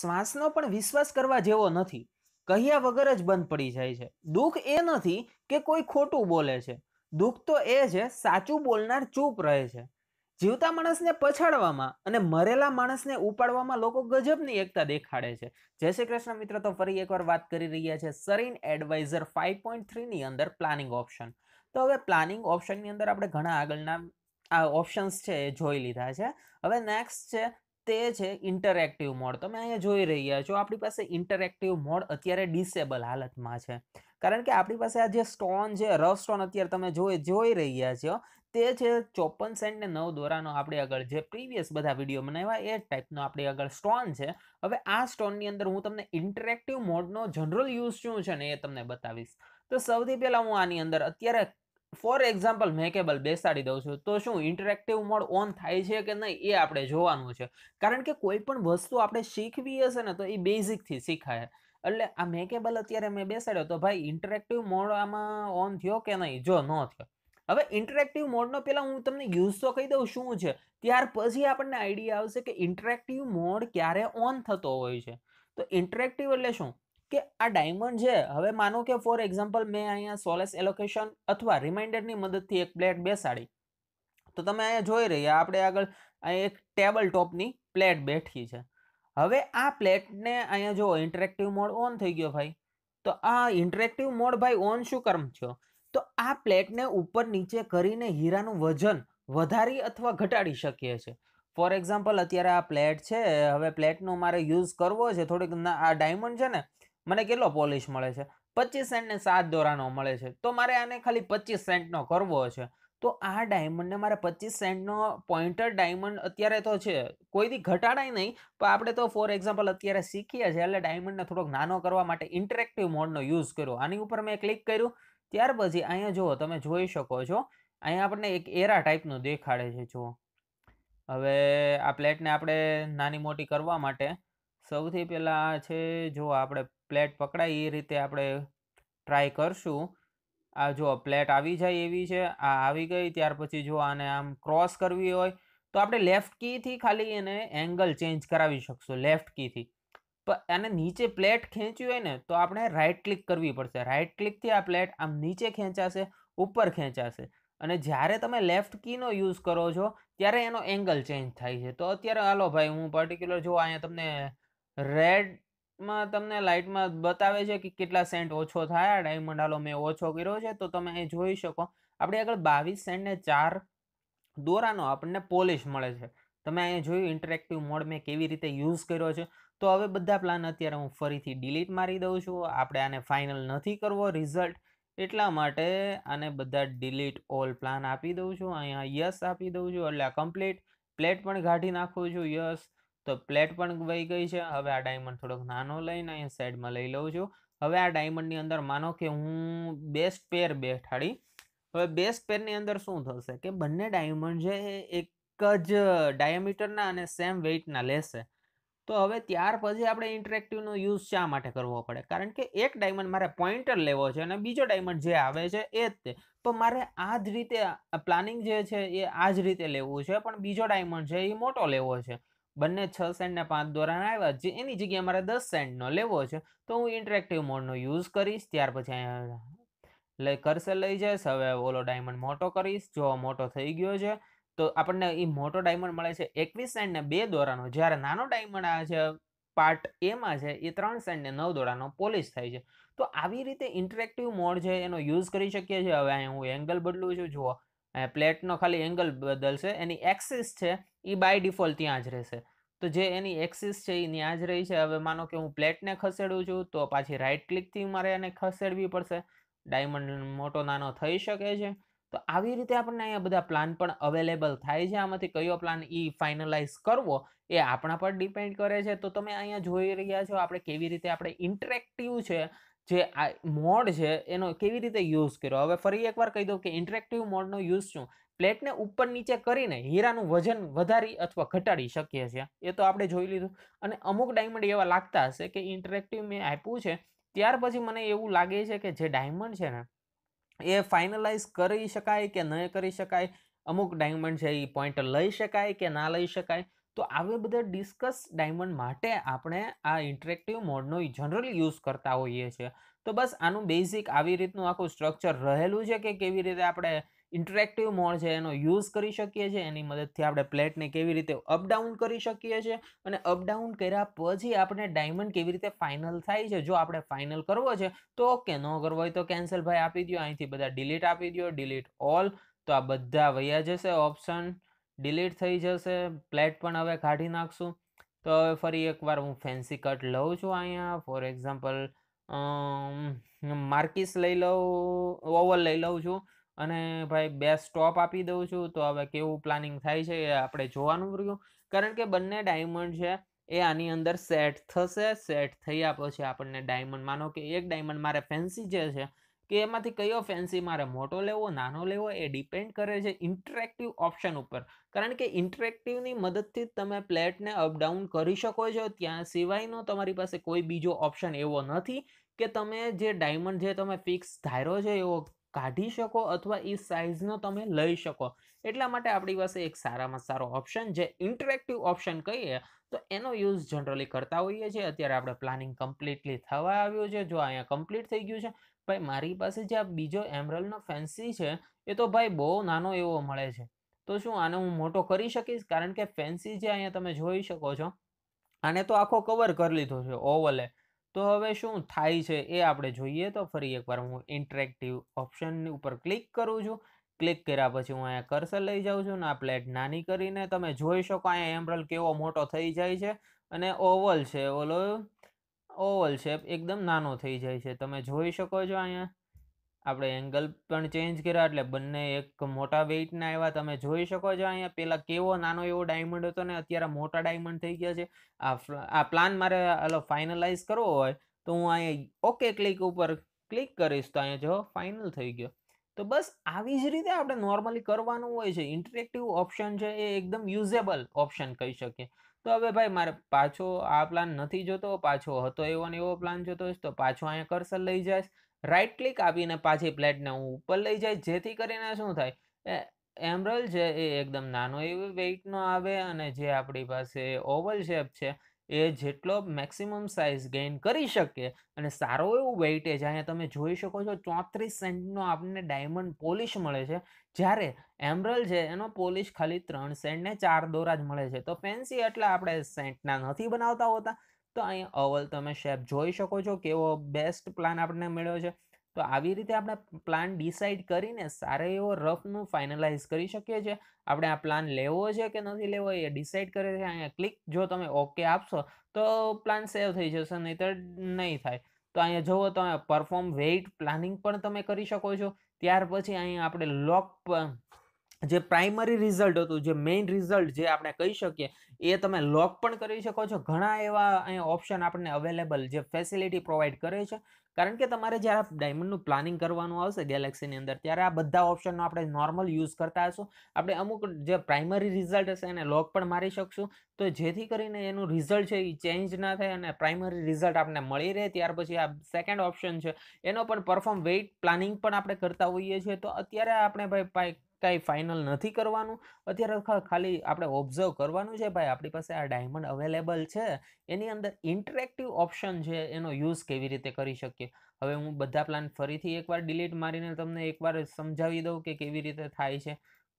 શ્વાસનો પણ વિશ્વાસ કરવા જેવો નથી કહ્યા વગર જ બંધ પડી જાય છે દુઃખ એ નથી કે કોઈ ખોટું બોલે છે દુઃખ તો એ છે સાચું બોલનાર ચૂપ રહે છે જીવતા માણસને પછાડવામાં અને મરેલા માણસને ઉપાડવામાં લોકો ગજબની એકતા દેખાડે છે જય શ્રી કૃષ્ણ મિત્ર તો ફરી એકવાર વાત કરી રહ્યા છે સરીન એડવાઇઝર ફાઇવ પોઈન્ટ થ્રીની અંદર પ્લાનિંગ ઓપ્શન તો હવે પ્લાનિંગ ઓપ્શનની અંદર આપણે ઘણા આગળના આ ઓપ્શન્સ છે એ જોઈ લીધા છે હવે નેક્સ્ટ છે તે છે ઇન્ટરેક્ટિવ મોડ તમે અહીંયા જોઈ રહ્યા છો આપણી પાસે ઇન્ટરેક્ટિવ મોડ અત્યારે ડિસેબલ હાલતમાં છે કારણ કે આપણી પાસે આ જે સ્ટોન છે રફ સ્ટોન અત્યારે તમે જોઈ જોઈ રહ્યા છો તે છે ચોપન સેન્ટ ને નવ દોરાનો આપણે આગળ જે પ્રીવિયસ બધા વિડીયો બનાવ્યા એ ટાઈપનો આપણી આગળ સ્ટોન છે હવે આ સ્ટોનની અંદર હું તમને ઇન્ટરેક્ટિવ મોડનો જનરલ યુઝ શું છે ને એ તમને બતાવીશ તો સૌથી પહેલાં હું આની અંદર અત્યારે ફોર એક્ઝામ્પલ મેકેબલ બેસાડી દઉં છું તો શું ઇન્ટરેક્ટિવ મોડ ઓન થાય છે કે નહીં એ આપણે જોવાનું છે કારણ કે કોઈ પણ વસ્તુ આપણે શીખવી હશે ને તો એ બેઝિકથી શીખાય એટલે આ મેકેબલ અત્યારે મેં બેસાડ્યો તો ભાઈ ઇન્ટરેક્ટિવ મોડ આમાં ઓન થયો કે નહીં જો ન થયો હવે ઇન્ટરેક્ટિવ મોડનો પહેલાં હું તમને યુઝ તો કહી દઉં શું છે ત્યાર પછી આપણને આઈડિયા આવશે કે ઇન્ટરેક્ટિવ મોડ ક્યારે ઓન થતો હોય છે તો ઇન્ટરેક્ટિવ એટલે શું કે આ ડાયમંડ છે હવે માનો કે ફોર એક્ઝામ્પલ મેં અહીંયા સોલેસ એલોકેશન અથવા રિમાઇન્ડરની મદદથી એક પ્લેટ બેસાડી તો તમે અહીંયા જોઈ રહ્યા આપણે આગળ અહીંયા એક ટેબલ ટોપની પ્લેટ બેઠી છે હવે આ પ્લેટને અહીંયા જો ઇન્ટરેક્ટિવ મોડ ઓન થઈ ગયો ભાઈ તો આ ઇન્ટરેક્ટિવ મોડ ભાઈ ઓન શું કર્મ થયો તો આ પ્લેટને ઉપર નીચે કરીને હીરાનું વજન વધારી અથવા ઘટાડી શકીએ છીએ ફોર એક્ઝામ્પલ અત્યારે આ પ્લેટ છે હવે પ્લેટનો મારે યુઝ કરવો છે થોડીક આ ડાયમંડ છે ને મને કેટલો પોલિશ મળે છે પચીસ સેન્ટને સાત દોરાનો મળે છે તો મારે આને ખાલી પચીસ સેન્ટનો કરવો છે તો આ ડાયમંડને મારે પચીસ સેન્ટનો પોઈન્ટર ડાયમંડ અત્યારે તો છે કોઈથી ઘટાડાય નહીં પણ આપણે તો ફોર એક્ઝામ્પલ અત્યારે શીખીએ છીએ એટલે ડાયમંડને થોડોક નાનો કરવા માટે ઇન્ટરેક્ટિવ મોડનો યુઝ કર્યો આની ઉપર મેં ક્લિક કર્યું ત્યાર પછી અહીંયા જુઓ તમે જોઈ શકો છો અહીંયા આપણને એક એરા ટાઈપનું દેખાડે છે જુઓ હવે આ પ્લેટને આપણે નાની મોટી કરવા માટે સૌથી પહેલાં આ છે જો આપણે પ્લેટ પકડાય એ રીતે આપણે ટ્રાય કરશું આ જો પ્લેટ આવી જાય એવી છે આ આવી ગઈ ત્યાર પછી જો આને આમ ક્રોસ કરવી હોય તો આપણે લેફ્ટ કીથી ખાલી એને એંગલ ચેન્જ કરાવી શકશું લેફ્ટ કીથી પણ એને નીચે પ્લેટ ખેંચવી હોય ને તો આપણે રાઇટ ક્લિક કરવી પડશે રાઇટ ક્લિકથી આ પ્લેટ આમ નીચે ખેંચાશે ઉપર ખેંચાશે અને જ્યારે તમે લેફ્ટ કીનો યુઝ કરો છો ત્યારે એનો એંગલ ચેન્જ થાય છે તો અત્યારે હાલો ભાઈ હું પર્ટિક્યુલર જો અહીંયા તમને રેડમાં તમને લાઇટમાં બતાવે છે કે કેટલા સેન્ટ ઓછો થાય ડાયમંડ હાલો મેં ઓછો કર્યો છે તો તમે એ જોઈ શકો આપણે આગળ બાવીસ સેન્ટને ચાર દોરાનો આપણને પોલિશ મળે છે તમે અહીંયા જોયું ઇન્ટરેક્ટિવ મોડ મેં કેવી રીતે યુઝ કર્યો છે તો હવે બધા પ્લાન અત્યારે હું ફરીથી ડિલીટ મારી દઉં છું આપણે આને ફાઇનલ નથી કરવો રિઝલ્ટ એટલા માટે આને બધા ડિલીટ ઓલ પ્લાન આપી દઉં છું અહીંયા યસ આપી દઉં છું એટલે આ કમ્પ્લીટ પ્લેટ પણ કાઢી નાખું છું યસ તો પ્લેટ પણ વહી ગઈ છે હવે આ ડાયમંડ થોડોક નાનો લઈને અહીંયા સાઈડમાં લઈ લઉં છું હવે આ ડાયમંડની અંદર માનો કે હું બેસ્ટ પેર બેઠાડી હવે બેસ્ટ પેરની અંદર શું થશે કે બંને ડાયમંડ છે એ એક જ ડાયામીટરના અને સેમ વેઇટના લેશે તો હવે ત્યાર પછી આપણે ઇન્ટરેક્ટિવનો યુઝ શા માટે કરવો પડે કારણ કે એક ડાયમંડ મારે પોઈન્ટર લેવો છે અને બીજો ડાયમંડ જે આવે છે એ જ તે તો મારે આ જ રીતે પ્લાનિંગ જે છે એ આ જ રીતે લેવું છે પણ બીજો ડાયમંડ છે એ મોટો લેવો છે બંને છ સેન્ટ ને પાંચ દોરાન આવ્યા જે એની જગ્યાએ મારે દસ સેન્ટનો લેવો છે તો હું ઇન્ટરેક્ટિવ મોડનો યુઝ કરીશ ત્યાર પછી અહીંયા લઈ કરશે લઈ જઈશ હવે ઓલો ડાયમંડ મોટો કરીશ જો મોટો થઈ ગયો છે તો આપણને એ મોટો ડાયમંડ મળે છે એકવીસ ને બે દોરાનો જ્યારે નાનો ડાયમંડ આ છે પાર્ટ એમાં છે એ ત્રણ સેન્ટ ને નવ દોરાનો પોલિશ થાય છે તો આવી રીતે ઇન્ટરેક્ટિવ મોડ છે એનો યુઝ કરી શકીએ છીએ હવે અહીં હું એંગલ બદલું છું જુઓ પ્લેટનો ખાલી એંગલ બદલશે એની એક્સિસ છે એ બાય ડિફોલ્ટ ત્યાં જ રહેશે તો જે એની એક્સિસ છે એ ત્યાં જ રહી છે હવે માનો કે હું પ્લેટને ખસેડું છું તો પાછી રાઇટ ક્લિકથી મારે એને ખસેડવી પડશે ડાયમંડ મોટો નાનો થઈ શકે છે તો આવી રીતે આપણને અહીંયા બધા પ્લાન પણ અવેલેબલ થાય છે આમાંથી કયો પ્લાન એ ફાઇનલાઇઝ કરવો એ આપણા પર ડિપેન્ડ કરે છે તો તમે અહીંયા જોઈ રહ્યા છો આપણે કેવી રીતે આપણે ઇન્ટરેક્ટિવ છે જે આ મોડ છે એનો કેવી રીતે યુઝ કર્યો હવે ફરી એકવાર કહી દઉં કે ઇન્ટરેક્ટિવ મોડનો યુઝ શું પ્લેટને ઉપર નીચે કરીને હીરાનું વજન વધારી અથવા ઘટાડી શકીએ છીએ એ તો આપણે જોઈ લીધું અને અમુક ડાયમંડ એવા લાગતા હશે કે ઇન્ટરેક્ટિવ મેં આપ્યું છે ત્યાર પછી મને એવું લાગે છે કે જે ડાયમંડ છે ને એ ફાઇનલાઇઝ કરી શકાય કે ન કરી શકાય અમુક ડાયમંડ છે એ પોઈન્ટ લઈ શકાય કે ના લઈ શકાય તો આવે બધા ડિસ્કસ ડાયમંડ માટે આપણે આ ઇન્ટરેક્ટિવ મોડનો જનરલી યુઝ કરતા હોઈએ છીએ તો બસ આનું બેઝિક આવી રીતનું આખું સ્ટ્રક્ચર રહેલું છે કે કેવી રીતે આપણે ઇન્ટરેક્ટિવ મોડ છે એનો યુઝ કરી શકીએ છીએ એની મદદથી આપણે પ્લેટને કેવી રીતે અપડાઉન કરી શકીએ છીએ અને અપડાઉન કર્યા પછી આપણે ડાયમંડ કેવી રીતે ફાઇનલ થાય છે જો આપણે ફાઇનલ કરવો છે તો ઓકે ન કરવો હોય તો કેન્સલ ભાઈ આપી દો અહીંથી બધા ડિલીટ આપી દો ડિલીટ ઓલ તો આ બધા વૈયા જશે ઓપ્શન ડિલીટ થઈ જશે પ્લેટ પણ હવે કાઢી નાખશું તો હવે ફરી એકવાર હું ફેન્સી કટ લઉં છું અહીંયા ફોર એક્ઝામ્પલ માર્કિસ લઈ લઉં ઓવર લઈ લઉં છું અને ભાઈ બે સ્ટોપ આપી દઉં છું તો હવે કેવું પ્લાનિંગ થાય છે એ આપણે જોવાનું રહ્યું કારણ કે બંને ડાયમંડ છે એ આની અંદર સેટ થશે સેટ થયા પછી આપણને ડાયમંડ માનો કે એક ડાયમંડ મારે ફેન્સી જે છે કે એમાંથી કયો ફેન્સી મારે મોટો લેવો નાનો લેવો એ ડિપેન્ડ કરે છે ઇન્ટરેક્ટિવ ઓપ્શન ઉપર કારણ કે ઇન્ટરેક્ટિવની મદદથી તમે પ્લેટને અપડાઉન કરી શકો છો ત્યાં સિવાયનો તમારી પાસે કોઈ બીજો ઓપ્શન એવો નથી કે તમે જે ડાયમંડ જે તમે ફિક્સ ધાર્યો છે એવો કાઢી શકો અથવા એ સાઇઝનો તમે લઈ શકો એટલા માટે આપણી પાસે એક સારામાં સારો ઓપ્શન જે ઇન્ટરેક્ટિવ ઓપ્શન કહીએ તો એનો યુઝ જનરલી કરતા હોઈએ છીએ અત્યારે આપણે પ્લાનિંગ કમ્પ્લીટલી થવા આવ્યું છે જો અહીંયા કમ્પ્લીટ થઈ ગયું છે ભાઈ મારી પાસે જે આ બીજો એમરલનો ફેન્સી છે એ તો ભાઈ બહુ નાનો એવો મળે છે તો શું આને હું મોટો કરી શકીશ કારણ કે ફેન્સી જે અહીંયા તમે જોઈ શકો છો આને તો આખો કવર કરી લીધો છે ઓવલે તો હવે શું થાય છે એ આપણે જોઈએ તો ફરી એકવાર હું ઇન્ટરેક્ટિવ ઓપ્શનની ઉપર ક્લિક કરું છું ક્લિક કર્યા પછી હું અહીંયા કર્સર લઈ જાઉં છું ને આ પ્લેટ નાની કરીને તમે જોઈ શકો અહીંયા એમ્બ્રલ કેવો મોટો થઈ જાય છે અને ઓવલ છે ઓલો ઓવલ શેપ એકદમ નાનો થઈ જાય છે તમે જોઈ શકો છો અહીંયા આપણે એંગલ પણ ચેન્જ કર્યા એટલે બંને એક મોટા વેઇટના આવ્યા તમે જોઈ શકો છો અહીંયા પેલા કેવો નાનો એવો ડાયમંડ હતો ને અત્યારે મોટા ડાયમંડ થઈ ગયા છે આ આ પ્લાન મારે હાલો ફાઇનલાઇઝ કરવો હોય તો હું અહીંયા ઓકે ક્લિક ઉપર ક્લિક કરીશ તો અહીંયા જો ફાઇનલ થઈ ગયો તો બસ આવી જ રીતે આપણે નોર્મલી કરવાનું હોય છે ઇન્ટરેક્ટિવ ઓપ્શન છે એ એકદમ યુઝેબલ ઓપ્શન કહી શકીએ તો હવે ભાઈ મારે પાછો આ પ્લાન નથી જોતો પાછો હતો એવો ને એવો પ્લાન જોતો તો પાછો અહીંયા કર્સર લઈ જાય રાઈટ ક્લિક આપીને પાછી પ્લેટને હું ઉપર લઈ જાય જેથી કરીને શું થાય એમરલ છે એ એકદમ નાનો એવો વેઇટનો આવે અને જે આપણી પાસે ઓવલ શેપ છે એ જેટલો મેક્સિમમ સાઇઝ ગેઇન કરી શકીએ અને સારો એવો વેઇટેજ અહીંયા તમે જોઈ શકો છો ચોત્રીસ સેન્ટનો આપણને ડાયમંડ પોલિશ મળે છે જ્યારે એમરલ છે એનો પોલિશ ખાલી ત્રણ સેન્ટને ચાર દોરા જ મળે છે તો ફેન્સી એટલે આપણે સેન્ટના નથી બનાવતા હોતા તો અહીં અવલ તમે શેપ જોઈ શકો છો કેવો બેસ્ટ પ્લાન આપણને મળ્યો છે તો આવી રીતે આપણે પ્લાન ડિસાઇડ કરીને સારો એવો રફનું ફાઇનલાઇઝ કરી શકીએ છીએ આપણે આ પ્લાન લેવો છે કે નથી લેવો એ ડિસાઇડ કરે છે અહીંયા ક્લિક જો તમે ઓકે આપશો તો પ્લાન સેવ થઈ જશે નહીતર નહીં થાય તો અહીંયા જુઓ તમે પરફોર્મ વેઇટ પ્લાનિંગ પણ તમે કરી શકો છો ત્યાર પછી અહીંયા આપણે લોક જે પ્રાઇમરી રિઝલ્ટ હતું જે મેઇન રિઝલ્ટ જે આપણે કહી શકીએ એ તમે લોક પણ કરી શકો છો ઘણા એવા અહીંયા ઓપ્શન આપણને અવેલેબલ જે ફેસિલિટી પ્રોવાઈડ કરે છે કારણ કે તમારે જ્યારે ડાયમંડનું પ્લાનિંગ કરવાનું આવશે ગેલેક્સીની અંદર ત્યારે આ બધા ઓપ્શનનો આપણે નોર્મલ યુઝ કરતા હશું આપણે અમુક જે પ્રાઇમરી રિઝલ્ટ હશે એને લોક પણ મારી શકશું તો જેથી કરીને એનું રિઝલ્ટ છે એ ચેન્જ ના થાય અને પ્રાઇમરી રિઝલ્ટ આપણને મળી રહે ત્યાર પછી આ સેકન્ડ ઓપ્શન છે એનો પણ પરફોર્મ વેઇટ પ્લાનિંગ પણ આપણે કરતા હોઈએ છીએ તો અત્યારે આપણે ભાઈ કાંઈ ફાઇનલ નથી કરવાનું અત્યારે ખાલી આપણે ઓબ્ઝર્વ કરવાનું છે ભાઈ આપણી પાસે આ ડાયમંડ અવેલેબલ છે એની અંદર ઇન્ટરેક્ટિવ ઓપ્શન છે એનો યુઝ કેવી રીતે કરી શકીએ હવે હું બધા પ્લાન ફરીથી એકવાર ડિલીટ મારીને તમને એકવાર સમજાવી દઉં કે કેવી રીતે થાય છે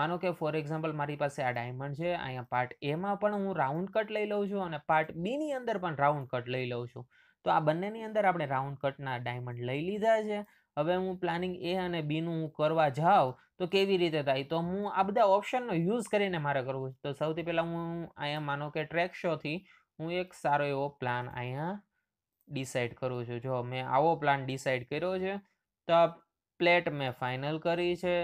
માનો કે ફોર એક્ઝામ્પલ મારી પાસે આ ડાયમંડ છે અહીંયા પાર્ટ એમાં પણ હું રાઉન્ડ કટ લઈ લઉં છું અને પાર્ટ બીની અંદર પણ રાઉન્ડ કટ લઈ લઉં છું તો આ બંનેની અંદર આપણે રાઉન્ડ કટના ડાયમંડ લઈ લીધા છે હવે હું પ્લાનિંગ એ અને બીનું હું કરવા જાઉં તો કેવી રીતે થાય તો હું આ બધા ઓપ્શનનો યુઝ કરીને મારે કરવું તો સૌથી પહેલાં હું અહીંયા માનો કે ટ્રેક શોથી હું એક સારો એવો પ્લાન અહીંયા ડિસાઇડ કરું છું જો મેં આવો પ્લાન ડિસાઇડ કર્યો છે તો પ્લેટ મેં ફાઇનલ કરી છે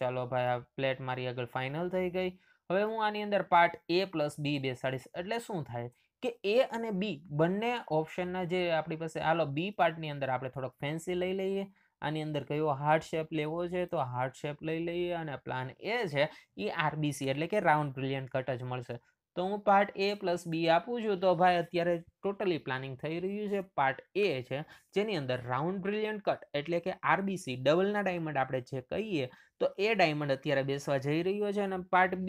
ચાલો ભાઈ આ પ્લેટ મારી આગળ ફાઇનલ થઈ ગઈ હવે હું આની અંદર પાર્ટ એ પ્લસ બી બેસાડીશ એટલે શું થાય કે એ અને બી બંને ઓપ્શનના જે આપણી પાસે હાલો બી પાર્ટની અંદર આપણે થોડોક ફેન્સી લઈ લઈએ આની અંદર કયો હાર્ટ શેપ લેવો છે તો હાર્ટ શેપ લઈ લઈએ અને પ્લાન એ છે એ આરબીસી એટલે કે રાઉન્ડ બ્રિલિયન્ટ કટ જ મળશે તો હું પાર્ટ એ પ્લસ બી આપું છું તો ભાઈ અત્યારે ટોટલી પ્લાનિંગ થઈ રહ્યું છે પાર્ટ એ છે જેની અંદર રાઉન્ડ બ્રિલિયન્ટ કટ એટલે કે આરબીસી ડબલના ડાયમંડ આપણે જે કહીએ તો એ ડાયમંડ અત્યારે બેસવા જઈ રહ્યો છે અને પાર્ટ